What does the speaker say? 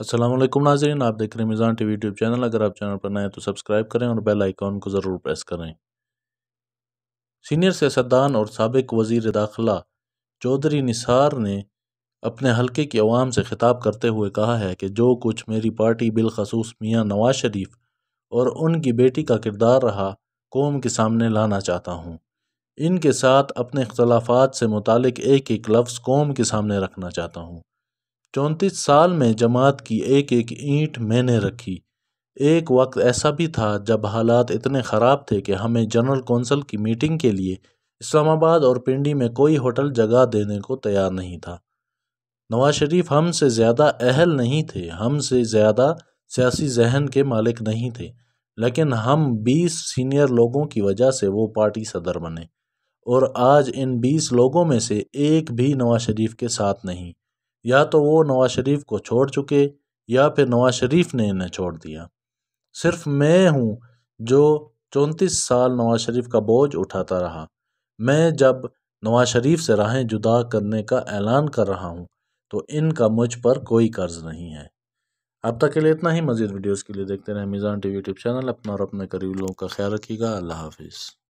अस्सलाम वालेकुम नाजरीन आप देख रहे हैं मिज़ान टीवी यूट्यूब चैनल अगर आप चैनल पर नए हैं तो सब्सक्राइब करें और बेल आइकॉन को ज़रूर प्रेस करें सीनियर सियासतदान और सबक वज़ी दाखिला चौधरी निसार ने अपने हलके की आवाम से खिताब करते हुए कहा है कि जो कुछ मेरी पार्टी बिलखसूस मियाँ नवाज शरीफ और उनकी बेटी का किरदार रहा कौम के सामने लाना चाहता हूँ इनके साथ अपने अख्तलाफात से मुतल एक एक लफ्ज़ कौम के सामने रखना चाहता हूँ चौंतीस साल में जमात की एक एक ईंट मैंने रखी एक वक्त ऐसा भी था जब हालात इतने ख़राब थे कि हमें जनरल कौंसल की मीटिंग के लिए इस्लामाबाद और पिंडी में कोई होटल जगह देने को तैयार नहीं था नवाज शरीफ हमसे ज़्यादा अहल नहीं थे हमसे ज़्यादा सियासी जहन के मालिक नहीं थे लेकिन हम 20 सीनियर लोगों की वजह से वो पार्टी सदर बने और आज इन 20 लोगों में से एक भी नवाज शरीफ के साथ नहीं या तो वो नवाज शरीफ को छोड़ चुके या फिर नवाज शरीफ ने इन्हें छोड़ दिया सिर्फ मैं हूँ जो चौंतीस साल नवाज शरीफ का बोझ उठाता रहा मैं जब नवाज शरीफ से राहें जुदा करने का ऐलान कर रहा हूँ तो इनका मुझ पर कोई कर्ज नहीं है अब तक के लिए इतना ही मज़ीद वीडियोज़ के लिए देखते रहें मिज़ान टी यूट्यूब चैनल अपना और अपने करीब लोगों का ख्याल रखिएगा अल्लाह हाफिज़